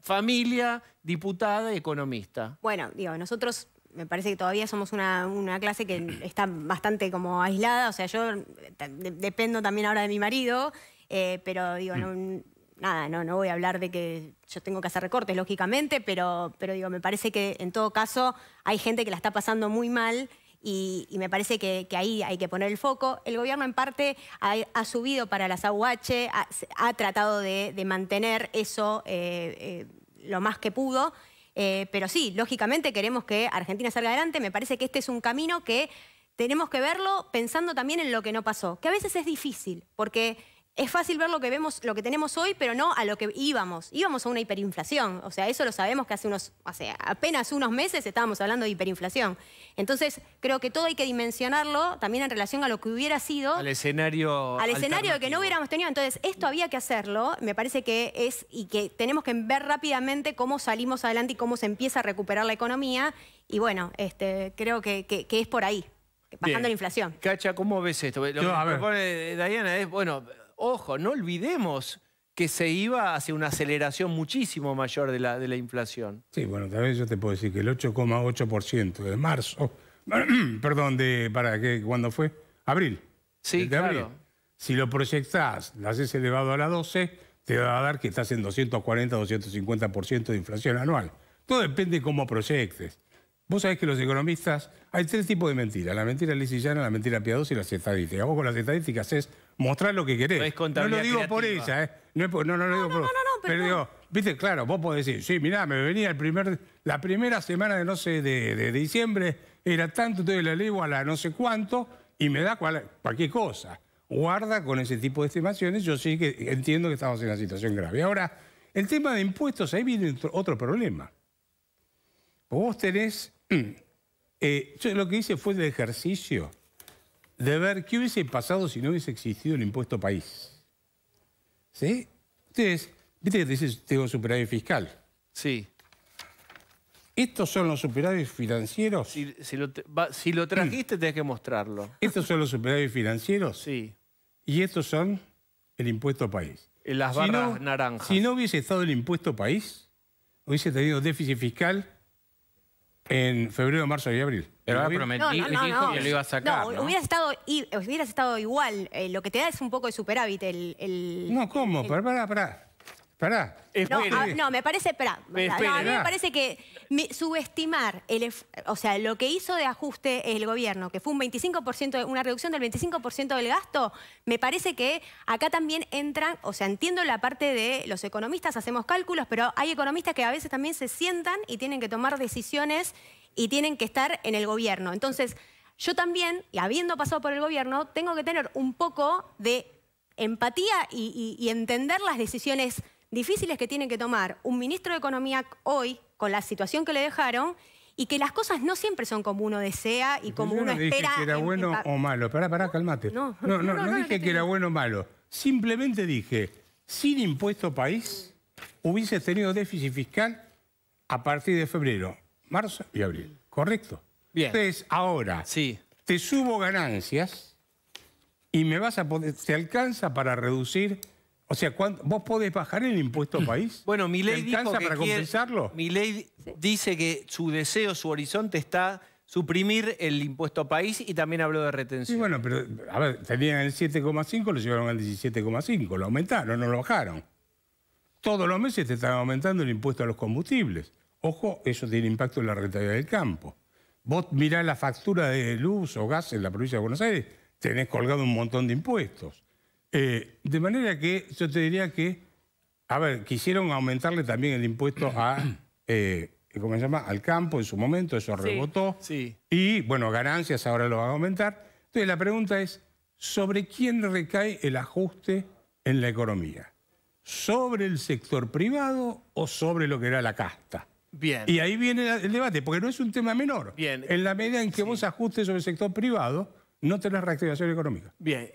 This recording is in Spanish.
familia, diputada economista. Bueno, digo, nosotros me parece que todavía somos una, clase que está bastante como aislada, o sea, yo dependo también ahora de mi marido, eh, pero digo, nada, no, no voy a hablar de que yo tengo que hacer recortes, lógicamente, pero, pero digo, me parece que en todo caso hay gente que la está pasando muy mal y, me parece que, ahí hay que poner el foco. El gobierno en parte ha, subido para las AUH, ha, tratado de, mantener eso eh, eh, lo más que pudo, eh, pero sí, lógicamente queremos que Argentina salga adelante, me parece que este es un camino que tenemos que verlo pensando también en lo que no pasó, que a veces es difícil, porque es fácil ver lo que vemos, lo que tenemos hoy, pero no a lo que íbamos. Íbamos a una hiperinflación. O sea, eso lo sabemos que hace unos, hace apenas unos meses estábamos hablando de hiperinflación. Entonces, creo que todo hay que dimensionarlo también en relación a lo que hubiera sido. Al escenario. Al escenario que no hubiéramos tenido. Entonces, esto había que hacerlo. Me parece que es y que tenemos que ver rápidamente cómo salimos adelante y cómo se empieza a recuperar la economía. Y bueno, este, creo que, es por ahí, bajando la inflación. Cacha, ¿cómo ves esto? Lo que propone es, bueno Ojo, no olvidemos que se iba hacia una aceleración muchísimo mayor de la, inflación. Sí, bueno, tal vez yo te puedo decir que el 8,8% de marzo, perdón, de, ¿para qué? ¿Cuándo fue? Abril. Sí, claro. Si lo proyectás, lo haces elevado a la 12, te va a dar que estás en 240, 250% de inflación anual. Todo depende cómo proyectes. Vos sabés que los economistas, hay tres tipos de mentiras. La mentira lisillana, la mentira piadosa y las estadísticas. Vos con las estadísticas es mostrar lo que querés. No, lo digo por ella, ¿eh? No, no, no, lo digo por... No, no, no, pero, digo, viste, claro, vos podés decir, sí, mirá, me venía el primer, la primera semana de, no sé, de, diciembre, era tanto, entonces la leo a la no sé cuánto y me da cualquier cosa. Guarda con ese tipo de estimaciones, yo sí que entiendo que estamos en una situación grave. Ahora, el tema de impuestos, ahí viene otro problema. Vos tenés Eh, yo lo que hice fue el ejercicio de ver qué hubiese pasado si no hubiese existido el impuesto país. ¿Sí? Entonces, viste que te dice, tengo superávit fiscal. Sí. Estos son los superávits financieros. Si, lo, trajiste, tenés que mostrarlo. Estos son los superávits financieros. Sí. Y estos son el impuesto país. En las barras naranjas. Si no hubiese estado el impuesto país, hubiese tenido déficit fiscal en febrero, marzo y abril. Pero ahora prometí, que lo iba a sacar. No, Hubieras, estado, hubieras estado igual. Eh, lo que te da es un poco de superávit el... no, ¿cómo? Pará, pará, pará. Eh, no, me parece, eh, me parece que subestimar, el, o sea, lo que hizo de ajuste el gobierno, que fue un 25%, una reducción del 25% del gasto, me parece que acá también entran, o sea, entiendo la parte de los economistas, hacemos cálculos, pero hay economistas que a veces también se sientan y tienen que tomar decisiones y tienen que estar en el gobierno. Entonces, yo también, habiendo pasado por el gobierno, tengo que tener un poco de empatía y entender las decisiones difíciles que tiene que tomar un ministro de Economía hoy, con la situación que le dejaron, y que las cosas no siempre son como uno desea y como uno no dije que era bueno o malo. Pará, pará, calmate. No, no, no, dije que, era bueno o malo. Simplemente dije, sin impuesto país, hubiese tenido déficit fiscal a partir de febrero, marzo y abril. ¿Correcto? Bien. Entonces, ahora, te subo ganancias y me vas a poder, te alcanza para reducir o sea, ¿vos podés bajar el impuesto país? Bueno, mi ley Mi ley dice que su deseo, su horizonte está suprimir el impuesto país y también habló de retención. Sí, bueno, pero a tenían el 7,5, lo llevaron al 17,5, lo aumentaron, no lo bajaron. Todos los meses te están aumentando el impuesto a los combustibles. Ojo, eso tiene impacto en la rentabilidad del campo. Vos mirá la factura de luz o gas en la provincia de Buenos Aires, tenés colgado un montón de impuestos. Eh, de manera que yo te diría que, a ver, quisieron aumentarle también el impuesto a, eh, se llama? Al campo en su momento, eso rebotó. Sí. Y bueno, ganancias ahora lo van a aumentar. Entonces la pregunta es, ¿sobre quién recae el ajuste en la economía? ¿Sobre el sector privado o sobre lo que era la casta? Bien. Y ahí viene el debate, porque no es un tema menor. Bien. En la medida en que vos ajustes sobre el sector privado, no tenés reactivación económica. Bien.